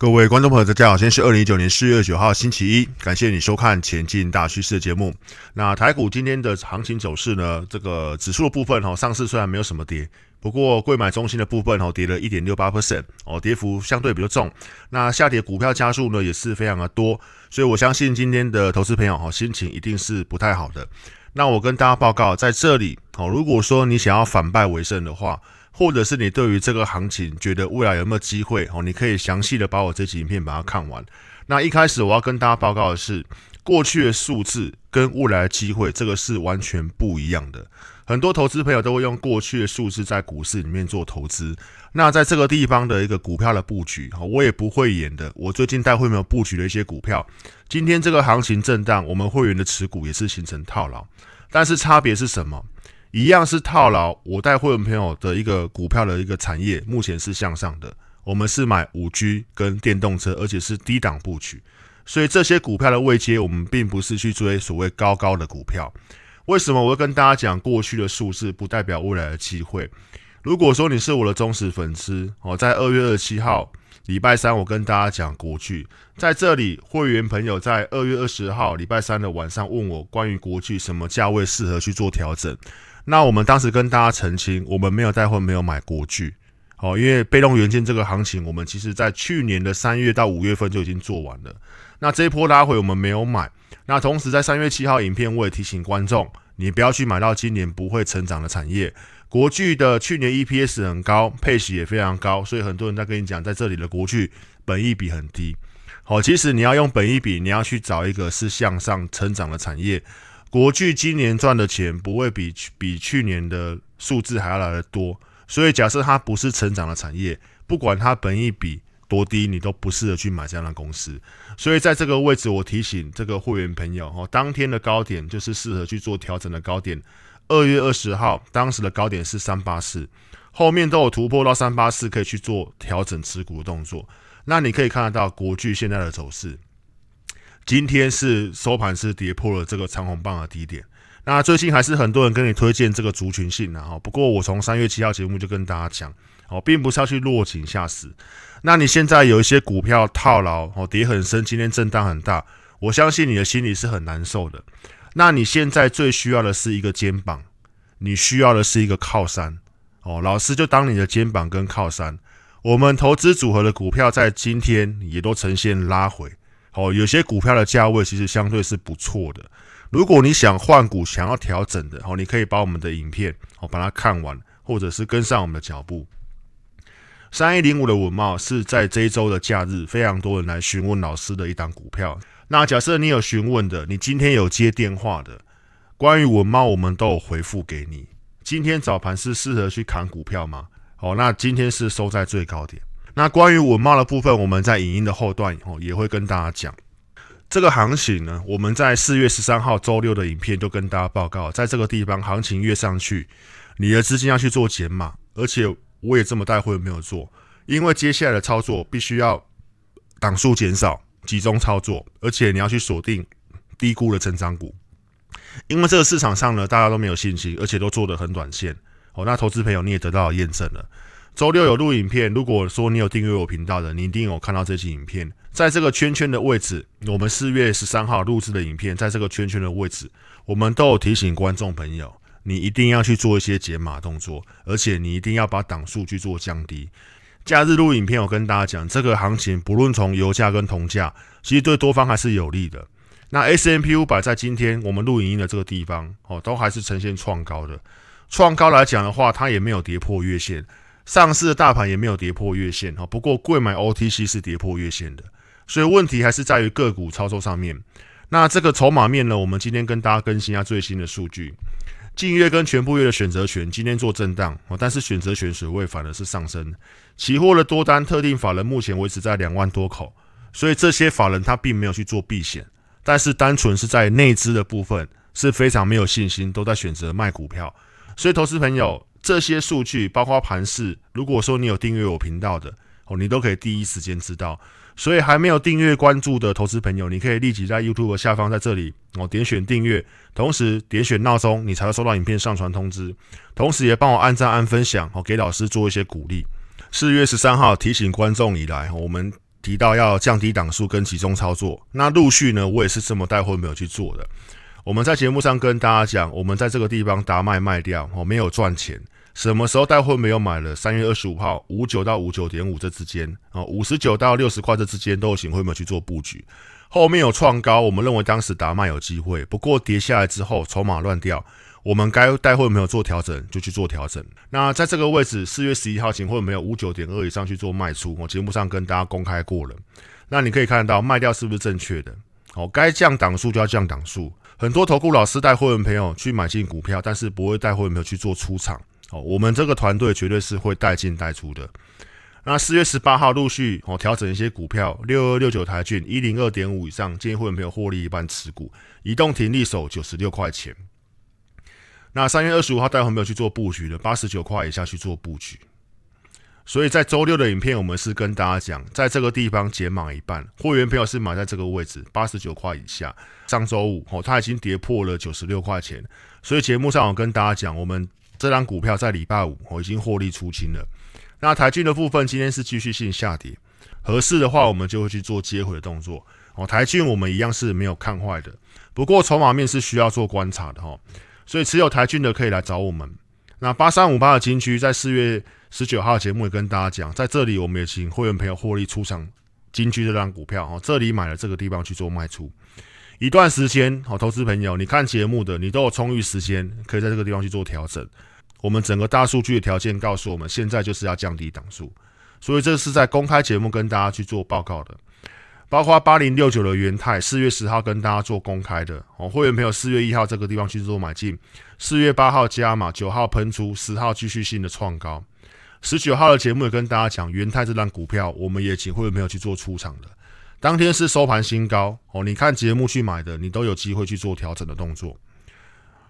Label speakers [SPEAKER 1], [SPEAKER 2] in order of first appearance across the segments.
[SPEAKER 1] 各位观众朋友，大家好，今天是二零一九年四月九号星期一，感谢你收看《前进大趋势》的节目。那台股今天的行情走势呢？这个指数的部分哦，上市虽然没有什么跌，不过贵买中心的部分哦，跌了一点六八 percent 哦，跌幅相对比较重。那下跌股票家数呢，也是非常的多，所以我相信今天的投资朋友哦，心情一定是不太好的。那我跟大家报告在这里哦，如果说你想要反败为胜的话。或者是你对于这个行情觉得未来有没有机会哦？你可以详细的把我这期影片把它看完。那一开始我要跟大家报告的是，过去的数字跟未来的机会这个是完全不一样的。很多投资朋友都会用过去的数字在股市里面做投资。那在这个地方的一个股票的布局，我也不会演的。我最近带会员布局的一些股票，今天这个行情震荡，我们会员的持股也是形成套牢。但是差别是什么？一样是套牢，我带会员朋友的一个股票的一个产业，目前是向上的。我们是买五 G 跟电动车，而且是低档布局，所以这些股票的位阶，我们并不是去追所谓高高的股票。为什么我会跟大家讲过去的数字不代表未来的机会？如果说你是我的忠实粉丝，哦，在二月二十七号礼拜三，我跟大家讲国巨，在这里会员朋友在二月二十号礼拜三的晚上问我关于国巨什么价位适合去做调整。那我们当时跟大家澄清，我们没有带货，没有买国剧，好，因为被动元件这个行情，我们其实在去年的三月到五月份就已经做完了。那这一波拉回，我们没有买。那同时在三月七号影片，我也提醒观众，你不要去买到今年不会成长的产业。国剧的去年 EPS 很高，配息也非常高，所以很多人在跟你讲，在这里的国剧本益比很低。好，其实你要用本益比，你要去找一个是向上成长的产业。国巨今年赚的钱不会比去比去年的数字还要来的多，所以假设它不是成长的产业，不管它本益比多低，你都不适合去买这样的公司。所以在这个位置，我提醒这个会员朋友哦，当天的高点就是适合去做调整的高点。二月二十号当时的高点是三八四，后面都有突破到三八四，可以去做调整持股的动作。那你可以看得到国巨现在的走势。今天是收盘是跌破了这个长红棒的低点，那最近还是很多人跟你推荐这个族群性啊。不过我从三月七号节目就跟大家讲哦，并不是要去落井下石。那你现在有一些股票套牢哦，跌很深，今天震荡很大，我相信你的心里是很难受的。那你现在最需要的是一个肩膀，你需要的是一个靠山哦。老师就当你的肩膀跟靠山，我们投资组合的股票在今天也都呈现拉回。好，有些股票的价位其实相对是不错的。如果你想换股、想要调整的，哦，你可以把我们的影片，好，把它看完，或者是跟上我们的脚步。三一零五的文茂是在这一周的假日，非常多人来询问老师的一档股票。那假设你有询问的，你今天有接电话的，关于文茂，我们都有回复给你。今天早盘是适合去砍股票吗？好，那今天是收在最高点。那关于稳猫的部分，我们在影音的后段以后也会跟大家讲。这个行情呢，我们在四月十三号周六的影片就跟大家报告，在这个地方行情越上去，你的资金要去做减码，而且我也这么带会没有做，因为接下来的操作必须要档数减少，集中操作，而且你要去锁定低估的成长股，因为这个市场上呢，大家都没有信心，而且都做得很短线。哦，那投资朋友你也得到验证了。周六有录影片，如果说你有订阅我频道的，你一定有看到这期影片。在这个圈圈的位置，我们四月十三号录制的影片，在这个圈圈的位置，我们都有提醒观众朋友，你一定要去做一些解码动作，而且你一定要把档数去做降低。假日录影片，我跟大家讲，这个行情不论从油价跟铜价，其实对多方还是有利的。那 S M P 五百在今天我们录影音的这个地方，哦，都还是呈现创高的。创高来讲的话，它也没有跌破月线。上市的大盘也没有跌破月线哈，不过贵买 OTC 是跌破月线的，所以问题还是在于个股操作上面。那这个筹码面呢？我们今天跟大家更新一下最新的数据，近月跟全部月的选择权今天做震荡哦，但是选择权水位反而是上升。期货的多单特定法人目前为止在两万多口，所以这些法人他并没有去做避险，但是单纯是在内资的部分是非常没有信心，都在选择卖股票，所以投资朋友。这些数据包括盘势，如果说你有订阅我频道的哦，你都可以第一时间知道。所以还没有订阅关注的投资朋友，你可以立即在 YouTube 下方在这里哦点选订阅，同时点选闹钟，你才会收到影片上传通知。同时也帮我按赞按分享哦，给老师做一些鼓励。四月十三号提醒观众以来，我们提到要降低档数跟集中操作，那陆续呢我也是这么带货，没有去做的。我们在节目上跟大家讲，我们在这个地方打卖卖掉哦，没有赚钱。什么时候带货没有买了？三月二十五号五九到五九点五这之间啊，五十九到六十块这之间都有机会没有去做布局。后面有创高，我们认为当时打卖有机会，不过跌下来之后筹码乱掉，我们该带货没有做调整就去做调整。那在这个位置四月十一号前会没有五九点二以上去做卖出，我节目上跟大家公开过了。那你可以看到卖掉是不是正确的？哦，该降档数就要降档数。很多投顾老师带会员朋友去买进股票，但是不会带会员朋友去做出场。哦，我们这个团队绝对是会带进带出的。那四月十八号陆续哦调整一些股票，六二六九台骏一零二点五以上建议会员朋友获利一半持股，移动停利手九十六块钱。那三月二十五号带会员朋友去做布局的八十九块以下去做布局。所以在周六的影片，我们是跟大家讲，在这个地方解码一半，会员朋友是买在这个位置八十九块以下。上周五哦，它已经跌破了九十六块钱。所以节目上我跟大家讲，我们这张股票在礼拜五我已经获利出清了。那台骏的部分今天是继续性下跌，合适的话我们就会去做接回的动作。哦，台骏我们一样是没有看坏的，不过筹码面是需要做观察的哈。所以持有台骏的可以来找我们。那八三五八的金区在四月十九号节目也跟大家讲，在这里我们也请会员朋友获利出场金区这张股票哦，这里买了这个地方去做卖出，一段时间哦，投资朋友，你看节目的你都有充裕时间，可以在这个地方去做调整。我们整个大数据的条件告诉我们，现在就是要降低档数，所以这是在公开节目跟大家去做报告的。包括八零六九的元泰，四月十号跟大家做公开的哦，会员朋友四月一号这个地方去做买进，四月八号加码，九号喷出，十号继续性的创高，十九号的节目也跟大家讲，元泰这张股票我们也请会员朋友去做出场的，当天是收盘新高哦，你看节目去买的，你都有机会去做调整的动作。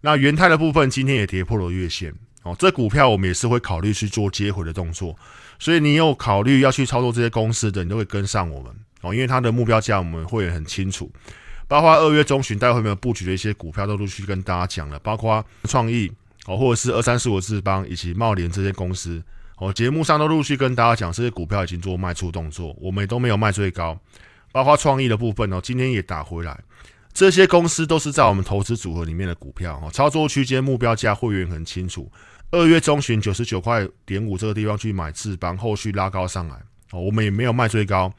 [SPEAKER 1] 那元泰的部分今天也跌破了月线哦，这股票我们也是会考虑去做接回的动作，所以你有考虑要去操作这些公司的，你都会跟上我们。哦，因为它的目标价我们会很清楚。包括二月中旬大会没有布局的一些股票都陆续跟大家讲了，包括创意哦，或者是二三四五志邦以及茂联这些公司哦，节目上都陆续跟大家讲这些股票已经做卖出动作，我们也都没有卖最高。包括创意的部分哦，今天也打回来，这些公司都是在我们投资组合里面的股票哦，操作区间目标价会员很清楚，二月中旬九十九块点五这个地方去买志邦，后续拉高上来哦，我们也没有卖最高。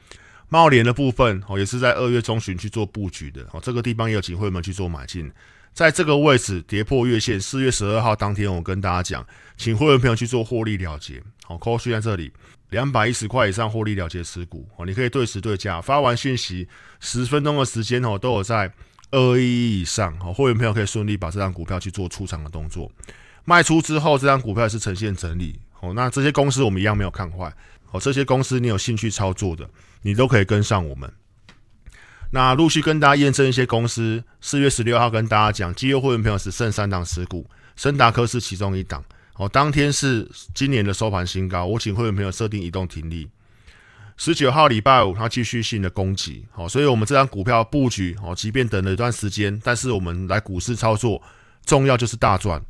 [SPEAKER 1] 茂联的部分哦，也是在二月中旬去做布局的哦，这个地方也有机会员们去做买进，在这个位置跌破月线，四月十二号当天，我跟大家讲，请会员朋友去做获利了结，好，call 在这里，两百一十块以上获利了结持股哦，你可以对时对价，发完讯息十分钟的时间哦，都有在二亿以上哦，会员朋友可以顺利把这张股票去做出场的动作，卖出之后，这张股票是呈现整理哦，那这些公司我们一样没有看坏。哦，这些公司你有兴趣操作的，你都可以跟上我们。那陆续跟大家验证一些公司。四月十六号跟大家讲，基友会员朋友只剩三档持股，森达科是其中一档。哦，当天是今年的收盘新高。我请会员朋友设定移动停利。十九号礼拜五它继续性的攻击。好，所以我们这张股票布局，哦，即便等了一段时间，但是我们来股市操作，重要就是大赚。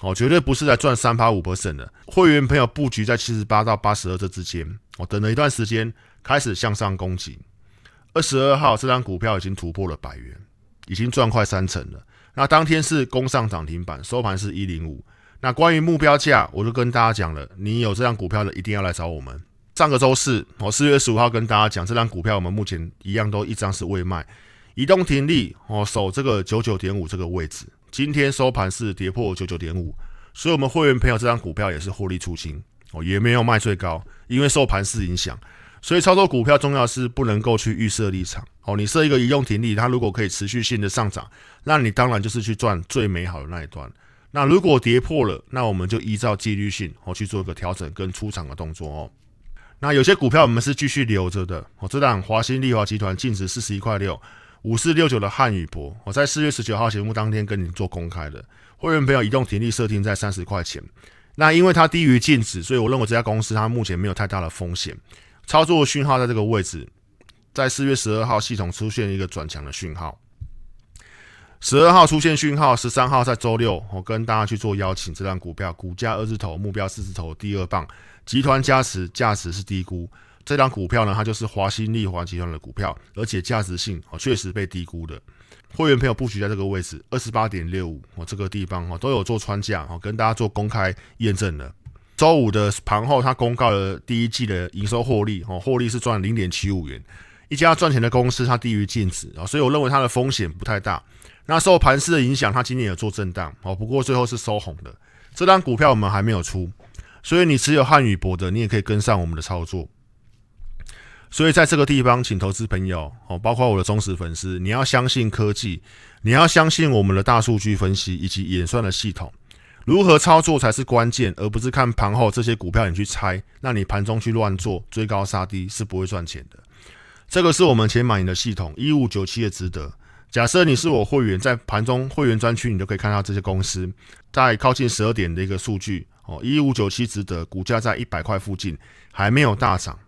[SPEAKER 1] 哦，绝对不是在赚三趴五 percent 的会员朋友布局在七十八到八十二这之间。我等了一段时间，开始向上攻击。二十二号这张股票已经突破了百元，已经赚快三成了。那当天是攻上涨停板，收盘是一零五。那关于目标价，我就跟大家讲了，你有这张股票的一定要来找我们。上个周四，我四月十五号跟大家讲，这张股票我们目前一样都一张是未卖，移动停利哦守这个九九点五这个位置。今天收盘是跌破九九点五，所以我们会员朋友这张股票也是获利出清哦，也没有卖最高，因为受盘势影响。所以操作股票重要是不能够去预设立场哦，你设一个一用停利，它如果可以持续性的上涨，那你当然就是去赚最美好的那一段。那如果跌破了，那我们就依照纪律性哦去做一个调整跟出场的动作哦。那有些股票我们是继续留着的哦，这档华新丽华集团净值四十一块六。五四六九的汉语博，我在四月十九号节目当天跟你做公开的会员朋友，移动停利设定在三十块钱。那因为它低于净值，所以我认为这家公司它目前没有太大的风险。操作讯号在这个位置，在四月十二号系统出现一个转强的讯号，十二号出现讯号，十三号在周六，我跟大家去做邀请。这张股票股价二字头，目标四字头，第二棒集团加持，价值是低估。这张股票呢，它就是华新利华集团的股票，而且价值性啊确实被低估的。会员朋友布局在这个位置二十八点六五哦，这个地方哦都有做穿价哦，跟大家做公开验证的。周五的盘后，它公告了第一季的营收获利哦，获利是赚零点七五元，一家赚钱的公司它低于净值啊，所以我认为它的风险不太大。那受盘势的影响，它今天有做震荡哦，不过最后是收红的。这张股票我们还没有出，所以你持有汉语博的，你也可以跟上我们的操作。所以在这个地方，请投资朋友哦，包括我的忠实粉丝，你要相信科技，你要相信我们的大数据分析以及演算的系统，如何操作才是关键，而不是看盘后这些股票你去猜。那你盘中去乱做追高杀低是不会赚钱的。这个是我们前满盈的系统，一五九七也值得。假设你是我会员，在盘中会员专区，你就可以看到这些公司在靠近十二点的一个数据哦，一五九七值得，股价在一百块附近还没有大涨。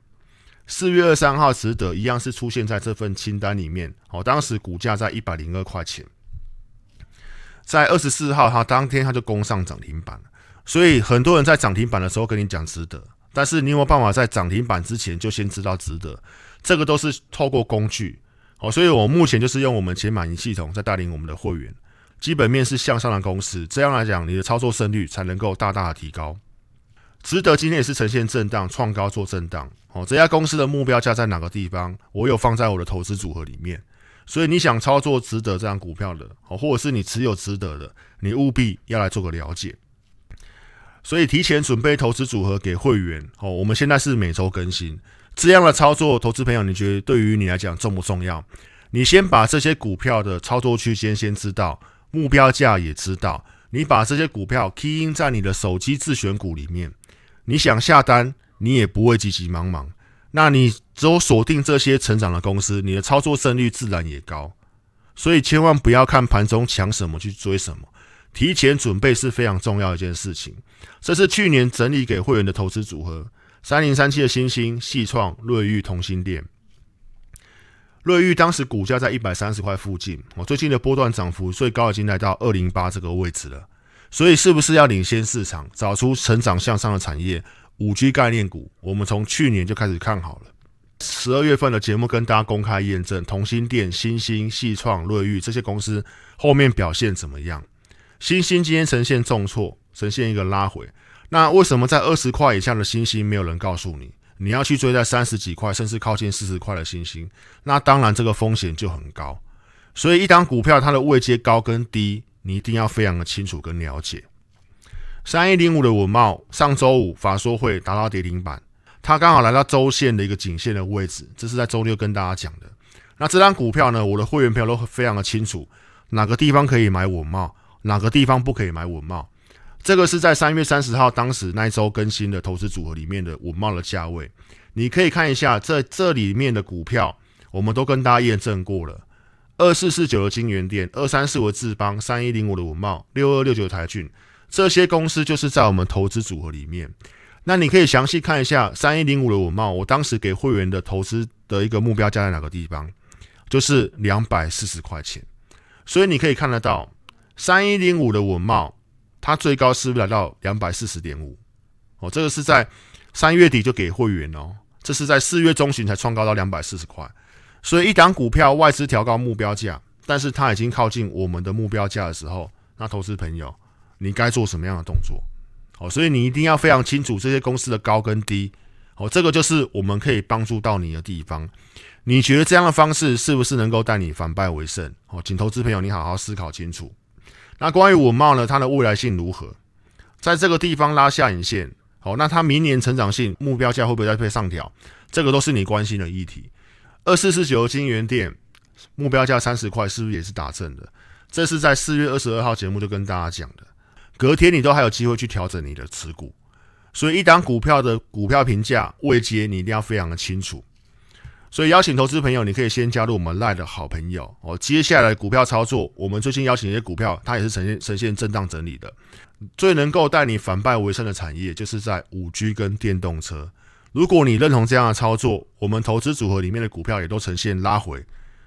[SPEAKER 1] 四月二三号，值得一样是出现在这份清单里面。哦，当时股价在一百零二块钱，在二十四号，它当天它就攻上涨停板所以很多人在涨停板的时候跟你讲值得，但是你有没办法在涨停板之前就先知道值得，这个都是透过工具。哦，所以我目前就是用我们前满盈系统在带领我们的会员，基本面是向上的公司，这样来讲，你的操作胜率才能够大大的提高。值得今天也是呈现震荡，创高做震荡。哦，这家公司的目标价在哪个地方？我有放在我的投资组合里面。所以你想操作值得这张股票的，好，或者是你持有值得的，你务必要来做个了解。所以提前准备投资组合给会员。好，我们现在是每周更新这样的操作，投资朋友，你觉得对于你来讲重不重要？你先把这些股票的操作区间先知道，目标价也知道。你把这些股票 Key in 在你的手机自选股里面。你想下单，你也不会急急忙忙。那你只有锁定这些成长的公司，你的操作胜率自然也高。所以千万不要看盘中抢什么去追什么，提前准备是非常重要一件事情。这是去年整理给会员的投资组合：三零三七的星星、系创、瑞玉、同心链。瑞玉当时股价在一百三十块附近，我最近的波段涨幅最高已经来到二零八这个位置了。所以是不是要领先市场，找出成长向上的产业？5G 概念股，我们从去年就开始看好了。十二月份的节目跟大家公开验证，同心电、星星、系创、瑞昱这些公司后面表现怎么样？星星今天呈现重挫，呈现一个拉回。那为什么在二十块以下的星星没有人告诉你？你要去追在三十几块，甚至靠近四十块的星星，那当然这个风险就很高。所以一档股票它的位阶高跟低。你一定要非常的清楚跟了解，三一零五的文茂上周五法说会达到跌停板，它刚好来到周线的一个颈线的位置，这是在周六跟大家讲的。那这张股票呢，我的会员票都非常的清楚，哪个地方可以买文茂，哪个地方不可以买文茂。这个是在三月三十号当时那一周更新的投资组合里面的文茂的价位，你可以看一下，这这里面的股票，我们都跟大家验证过了。二四四九的金源店，二三四五的智邦，三一零五的文茂，六二六九的台骏，这些公司就是在我们投资组合里面。那你可以详细看一下三一零五的文茂，我当时给会员的投资的一个目标加在哪个地方，就是两百四十块钱。所以你可以看得到三一零五的文茂，它最高是不是来到两百四十点五？哦，这个是在三月底就给会员哦，这是在四月中旬才创高到两百四十块。所以，一档股票外资调高目标价，但是它已经靠近我们的目标价的时候，那投资朋友，你该做什么样的动作？好，所以你一定要非常清楚这些公司的高跟低。好，这个就是我们可以帮助到你的地方。你觉得这样的方式是不是能够带你反败为胜？好，请投资朋友你好好思考清楚。那关于文茂呢，它的未来性如何？在这个地方拉下影线。好，那它明年成长性目标价会不会再被上调？这个都是你关心的议题。二四四九金源店目标价三十块，是不是也是打正的？这是在四月二十二号节目就跟大家讲的，隔天你都还有机会去调整你的持股。所以一档股票的股票评价未接，你一定要非常的清楚。所以邀请投资朋友，你可以先加入我们赖的好朋友。哦，接下来股票操作，我们最近邀请一些股票，它也是呈现呈现震荡整理的。最能够带你反败为胜的产业，就是在五 G 跟电动车。如果你认同这样的操作，我们投资组合里面的股票也都呈现拉回。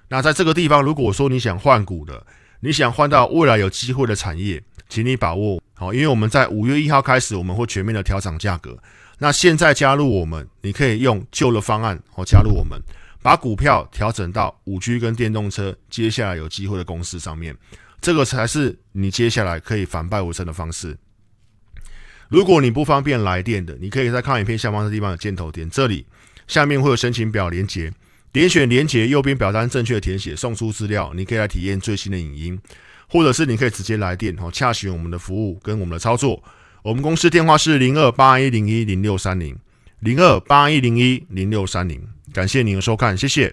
[SPEAKER 1] 那在这个地方，如果说你想换股的，你想换到未来有机会的产业，请你把握好，因为我们在五月一号开始，我们会全面的调整价格。那现在加入我们，你可以用旧的方案哦加入我们，把股票调整到五 G 跟电动车接下来有机会的公司上面，这个才是你接下来可以反败为胜的方式。如果你不方便来电的，你可以在看影片下方的地方有箭头点这里，下面会有申请表连接，点选连接右边表单正确的填写送出资料，你可以来体验最新的影音，或者是你可以直接来电哦洽询我们的服务跟我们的操作，我们公司电话是零二八一零一零六三零零二八一零一零六三零，感谢您的收看，谢谢。